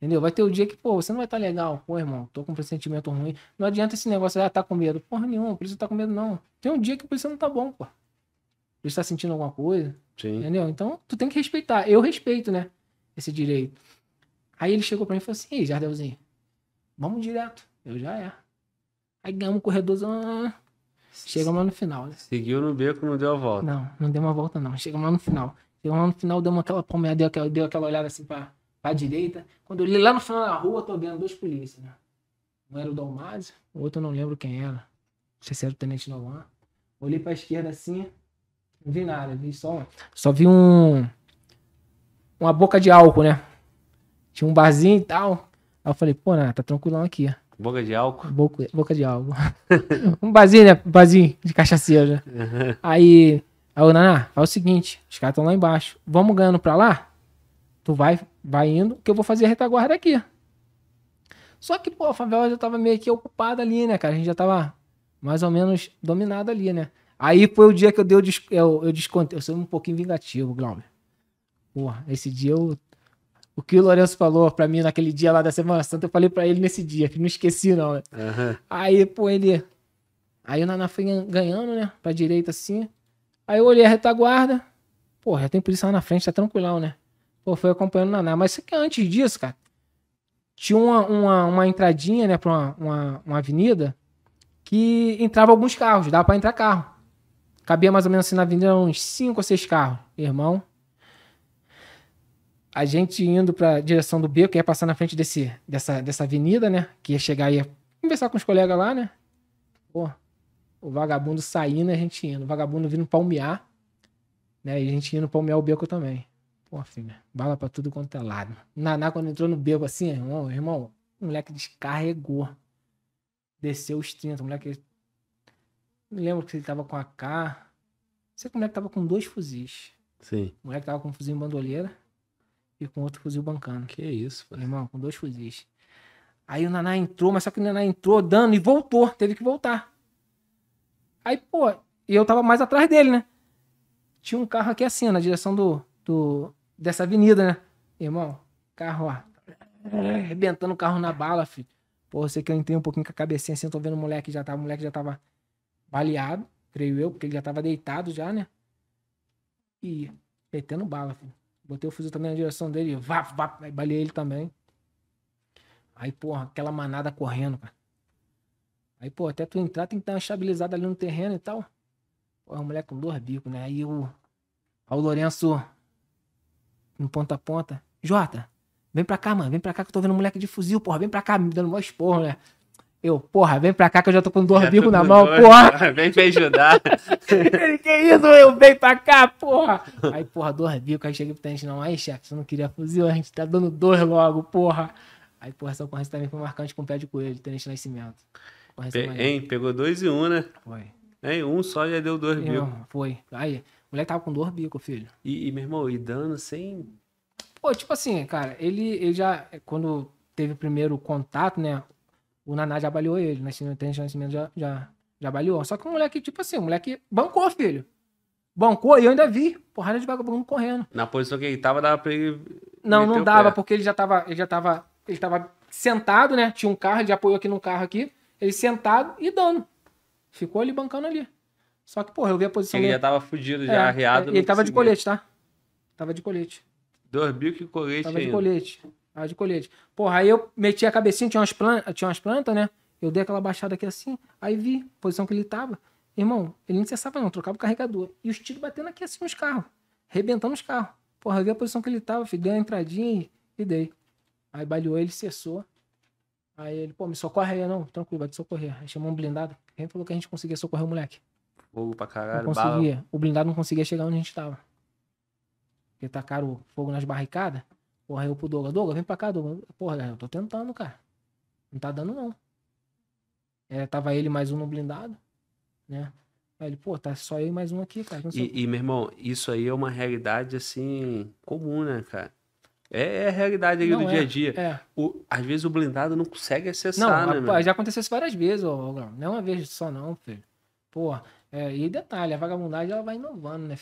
Entendeu? Vai ter o dia que, pô, você não vai estar tá legal. Pô, irmão, tô com um pressentimento ruim. Não adianta esse negócio, ah, tá com medo. Porra nenhuma, o polícia tá com medo, não. Tem um dia que o polícia não tá bom, pô. Ele polícia tá sentindo alguma coisa. Sim. Entendeu? Então, tu tem que respeitar. Eu respeito, né? Esse direito. Aí ele chegou pra mim e falou assim, ei, Jardelzinho, vamos direto. Eu já é. Aí ganhamos o corredorzão. Chegamos lá no final, né? Seguiu no beco, não deu a volta. Não, não deu uma volta, não. Chegamos lá no final. Chegamos lá no final, deu uma, aquela palmeada, deu aquela, deu aquela olhada assim pra à direita. Quando eu li lá no final da rua, tô vendo dois polícias, né? Um era o Dalmazzi, o outro eu não lembro quem era. Não sei se era o Tenente Novan. Olhei pra esquerda assim, não vi nada, vi só. Só vi um. Uma boca de álcool, né? Tinha um barzinho e tal. Aí eu falei, pô, né, tá tranquilão aqui. Boca de álcool? Boca, boca de álcool. um barzinho, né? Barzinho de cachaceiro, né? Aí, aí o Naná, faz o seguinte, os caras estão lá embaixo. Vamos ganhando pra lá? Tu vai vai indo, que eu vou fazer a retaguarda aqui. Só que, pô, a favela já tava meio que ocupada ali, né, cara? A gente já tava mais ou menos dominado ali, né? Aí foi o dia que eu dei o des... eu, eu descontei. Eu sou um pouquinho vingativo, Glauber. Porra, esse dia eu. O que o Lourenço falou pra mim naquele dia lá da Semana Santa, eu falei pra ele nesse dia, que não esqueci, não, né? Uhum. Aí, pô, ele. Aí o Naná foi ganhando, né? Pra direita assim. Aí eu olhei a retaguarda. Porra, já tem polícia lá na frente, tá tranquilão, né? Pô, foi acompanhando o Naná. Mas é antes disso, cara, tinha uma, uma, uma entradinha, né, pra uma, uma, uma avenida que entrava alguns carros, dava para entrar carro. Cabia mais ou menos assim na avenida uns cinco ou seis carros, irmão. A gente indo para direção do beco, ia passar na frente desse, dessa, dessa avenida, né? Que ia chegar e ia conversar com os colegas lá, né? Pô, o vagabundo saindo, a gente indo. O vagabundo vindo palmear, né? E a gente indo palmear o beco também. Pô, filho, bala pra tudo quanto é lado. Naná, quando entrou no bebo assim, irmão, irmão, o moleque descarregou. Desceu os 30, o moleque. Me lembro que ele tava com a K. Sei que o moleque tava com dois fuzis. Sim. O moleque tava com um fuzil em bandoleira e com outro fuzil bancando. Que isso, foi. Irmão, com dois fuzis. Aí o Naná entrou, mas só que o Naná entrou dando e voltou, teve que voltar. Aí, pô, e eu tava mais atrás dele, né? Tinha um carro aqui assim, na direção do, do, dessa avenida, né? Irmão, carro, ó. Arrebentando o carro na bala, filho. Pô, você que eu entrei um pouquinho com a cabecinha assim, eu tô vendo o moleque já tava, tá, o moleque já tava baleado, creio eu, porque ele já tava deitado já, né? E metendo bala, filho. Botei o fuzil também na direção dele, vá, vá, aí baleei ele também. Aí, porra, aquela manada correndo, cara. Aí, pô, até tu entrar tem que estar estabilizado ali no terreno e tal. Pô, é um moleque com dor bico, né? Aí o. Aí o Lourenço no ponta a ponta. Jota, vem pra cá, mano. Vem pra cá que eu tô vendo um moleque de fuzil, porra. Vem pra cá, me dando mais porra né? Eu, porra, vem pra cá que eu já tô com dois bicos na mão, porra. Vem me ajudar. Ele, que isso, eu vem pra cá, porra. Aí, porra, dois bicos. Aí cheguei pro tenente, não. Aí, chefe, você não queria fuzil, a gente tá dando dois logo, porra. Aí, porra, essa ocorrência também foi marcante com o pé de coelho, tenente Nascimento. Pe hein, pegou dois e um, né? Foi. Em um só já deu dois bicos. Foi. Aí, o moleque tava com dois bicos, filho. E, e, meu irmão, e dano sem. Pô, tipo assim, cara, ele, ele já. Quando teve o primeiro contato, né? O Naná já baleou ele. Nascimento, né, tem nascimento já, já, já baleou. Só que o moleque, tipo assim, o moleque bancou, filho. Bancou e eu ainda vi porrada de vagabundo correndo. Na posição que ele tava, dava pra ele. Não, não dava, porque ele já tava. Ele já tava. Ele tava sentado, né? Tinha um carro, ele já apoiou aqui no carro aqui. Ele sentado e dando. Ficou ali bancando ali. Só que, porra, eu vi a posição ele dele. já tava fudido, é, já é, arriado. ele tava conseguia. de colete, tá? Tava de colete. Dormiu que colete Tava ainda. de colete. Tava de colete. Porra, aí eu meti a cabecinha, tinha umas, plantas, tinha umas plantas, né? Eu dei aquela baixada aqui assim, aí vi a posição que ele tava. Irmão, ele não cessava não, trocava o carregador. E os tiros batendo aqui assim nos carros. Rebentando os carros. Porra, eu vi a posição que ele tava, filho, dei uma entradinha e, e dei. Aí baleou, ele cessou. Aí ele, pô, me socorre aí, não, tranquilo, vai te socorrer. Aí chamou um blindado. Quem falou que a gente conseguia socorrer o moleque? Fogo pra caralho, não conseguia. Bala. O blindado não conseguia chegar onde a gente tava. Porque tacaram fogo nas barricadas. Porra, eu pro Douglas, Douglas, vem pra cá, Douglas. Porra, eu tô tentando, cara. Não tá dando, não. É, tava ele mais um no blindado, né? Aí ele, pô, tá só eu e mais um aqui, cara. E, e, meu irmão, isso aí é uma realidade, assim, comum, né, cara? É, é a realidade ali não, do é, dia a é, dia. É. O, às vezes o blindado não consegue acessar, não, né? Não, já aconteceu isso várias vezes, ó, Não é uma vez só não, filho. Pô, É, e detalhe, a vagabundagem ela vai inovando, né?